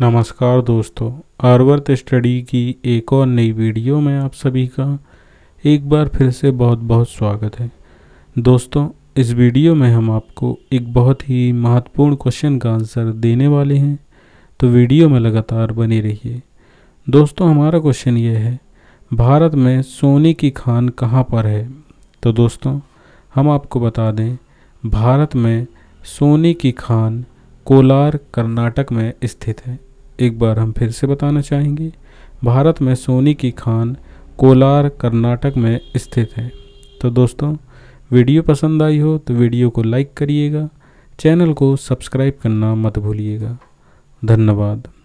नमस्कार दोस्तों आर्वर्थ स्टडी की एक और नई वीडियो में आप सभी का एक बार फिर से बहुत बहुत स्वागत है दोस्तों इस वीडियो में हम आपको एक बहुत ही महत्वपूर्ण क्वेश्चन का आंसर देने वाले हैं तो वीडियो में लगातार बने रहिए दोस्तों हमारा क्वेश्चन ये है भारत में सोने की खान कहाँ पर है तो दोस्तों हम आपको बता दें भारत में सोने की खान कोलार कर्नाटक में स्थित है एक बार हम फिर से बताना चाहेंगे भारत में सोनी की खान कोलार कर्नाटक में स्थित है तो दोस्तों वीडियो पसंद आई हो तो वीडियो को लाइक करिएगा चैनल को सब्सक्राइब करना मत भूलिएगा धन्यवाद